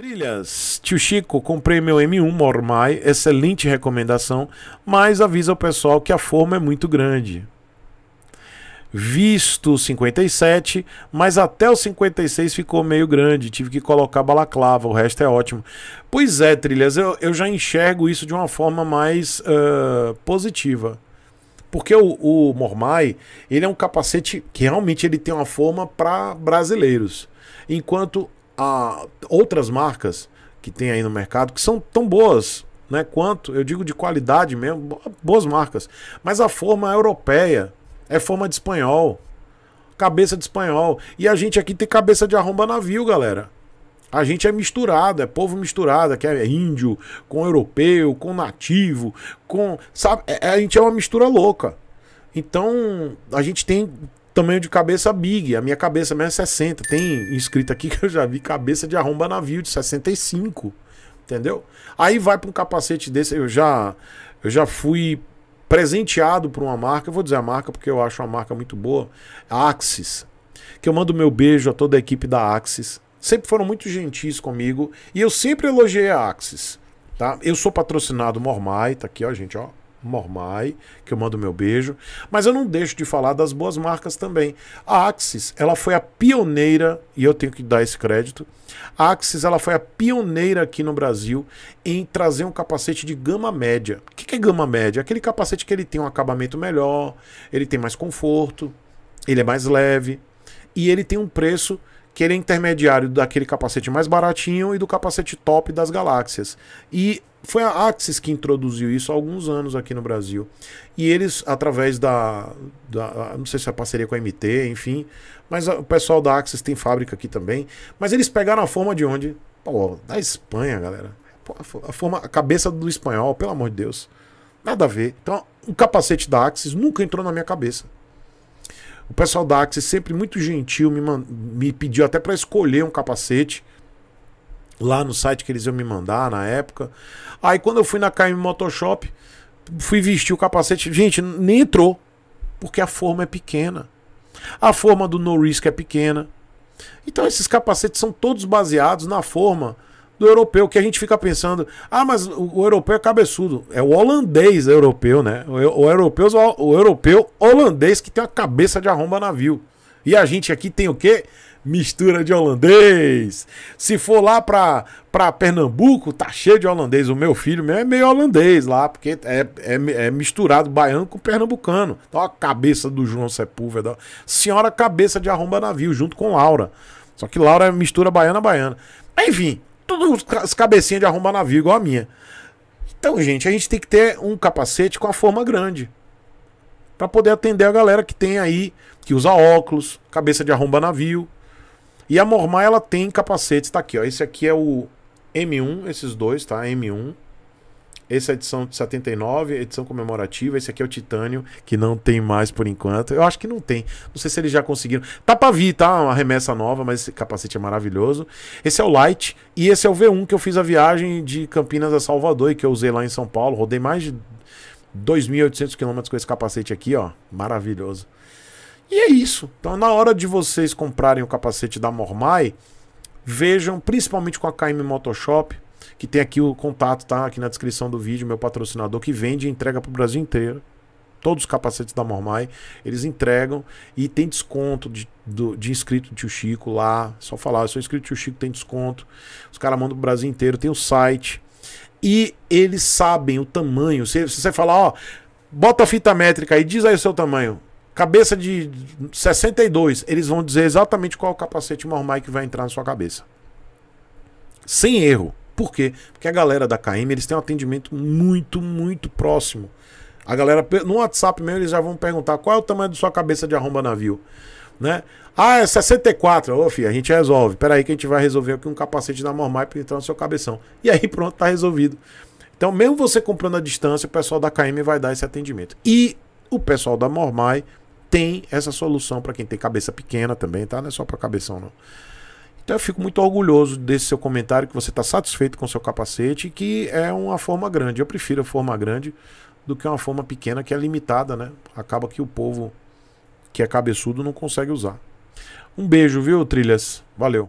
Trilhas, tio Chico, comprei meu M1 Mormai, excelente recomendação, mas avisa o pessoal que a forma é muito grande. Visto 57, mas até o 56 ficou meio grande, tive que colocar balaclava, o resto é ótimo. Pois é, Trilhas, eu, eu já enxergo isso de uma forma mais uh, positiva. Porque o, o Mormai, ele é um capacete que realmente ele tem uma forma para brasileiros. Enquanto a outras marcas que tem aí no mercado que são tão boas né, quanto, eu digo de qualidade mesmo, boas marcas, mas a forma é europeia, é forma de espanhol, cabeça de espanhol. E a gente aqui tem cabeça de arromba navio, galera. A gente é misturado, é povo misturado, que é índio, com europeu, com nativo, com. Sabe? É, a gente é uma mistura louca. Então, a gente tem tamanho de cabeça big. A minha cabeça mesmo é 60. Tem escrito aqui que eu já vi cabeça de arromba navio de 65. Entendeu? Aí vai para um capacete desse. Eu já, eu já fui presenteado por uma marca. Eu vou dizer a marca porque eu acho uma marca muito boa. Axis. Que eu mando meu beijo a toda a equipe da Axis. Sempre foram muito gentis comigo. E eu sempre elogiei a Axis. Tá? Eu sou patrocinado Mormai. Tá aqui, ó, gente, ó. Mormai, que eu mando meu beijo. Mas eu não deixo de falar das boas marcas também. A Axis, ela foi a pioneira, e eu tenho que dar esse crédito. A Axis, ela foi a pioneira aqui no Brasil em trazer um capacete de gama média. O que é gama média? Aquele capacete que ele tem um acabamento melhor, ele tem mais conforto, ele é mais leve e ele tem um preço que ele é intermediário daquele capacete mais baratinho e do capacete top das galáxias. E foi a Axis que introduziu isso há alguns anos aqui no Brasil. E eles, através da, da não sei se é parceria com a MT, enfim, mas o pessoal da Axis tem fábrica aqui também, mas eles pegaram a forma de onde? Pô, da Espanha, galera. Pô, a forma, a cabeça do espanhol, pelo amor de Deus. Nada a ver. Então, o capacete da Axis nunca entrou na minha cabeça. O pessoal da Axis sempre muito gentil, me, me pediu até para escolher um capacete lá no site que eles iam me mandar na época. Aí quando eu fui na KM Motoshop, fui vestir o capacete, gente, nem entrou, porque a forma é pequena. A forma do No Risk é pequena. Então esses capacetes são todos baseados na forma do europeu, que a gente fica pensando, ah, mas o europeu é cabeçudo. É o holandês europeu, né? O, o europeu, o europeu holandês que tem uma cabeça de arromba navio. E a gente aqui tem o quê? Mistura de holandês. Se for lá pra, pra Pernambuco, tá cheio de holandês. O meu filho mesmo é meio holandês lá, porque é, é, é misturado baiano com pernambucano. Então a cabeça do João Sepúlveda. Senhora cabeça de arromba navio, junto com Laura. Só que Laura mistura baiana-baiana. Enfim, todos os cabecinhas de arrumar navio igual a minha. Então, gente, a gente tem que ter um capacete com a forma grande. para poder atender a galera que tem aí, que usa óculos, cabeça de arromba navio. E a Mormar, ela tem capacete, tá aqui, ó. Esse aqui é o M1, esses dois, tá? M1. Essa é a edição de 79, edição comemorativa. Esse aqui é o Titânio, que não tem mais por enquanto. Eu acho que não tem. Não sei se eles já conseguiram. Tá pra vir, tá? Uma remessa nova, mas esse capacete é maravilhoso. Esse é o Light. E esse é o V1 que eu fiz a viagem de Campinas a Salvador e que eu usei lá em São Paulo. Rodei mais de 2.800 quilômetros com esse capacete aqui, ó. Maravilhoso. E é isso. Então, na hora de vocês comprarem o capacete da Mormai, vejam, principalmente com a KM Motoshop, que tem aqui o contato, tá? Aqui na descrição do vídeo, meu patrocinador que vende e entrega para o Brasil inteiro. Todos os capacetes da Mormai, eles entregam e tem desconto de, do, de inscrito do tio Chico lá. Só falar, eu sou inscrito do tio Chico, tem desconto. Os caras mandam o Brasil inteiro, tem o site. E eles sabem o tamanho. Se, se você falar, ó, bota a fita métrica aí, diz aí o seu tamanho cabeça de 62, eles vão dizer exatamente qual é o capacete Mormai que vai entrar na sua cabeça. Sem erro. Por quê? Porque a galera da KM, eles têm um atendimento muito, muito próximo. A galera, no WhatsApp mesmo, eles já vão perguntar qual é o tamanho da sua cabeça de arromba navio, né? Ah, é 64. Ô, filho, a gente resolve. Pera aí que a gente vai resolver aqui um capacete da Mormai pra entrar no seu cabeção. E aí, pronto, tá resolvido. Então, mesmo você comprando a distância, o pessoal da KM vai dar esse atendimento. E o pessoal da Mormai tem essa solução para quem tem cabeça pequena também, tá? Não é só para cabeção, não. Então eu fico muito orgulhoso desse seu comentário, que você está satisfeito com o seu capacete, que é uma forma grande. Eu prefiro a forma grande do que uma forma pequena que é limitada, né? Acaba que o povo que é cabeçudo não consegue usar. Um beijo, viu, Trilhas? Valeu.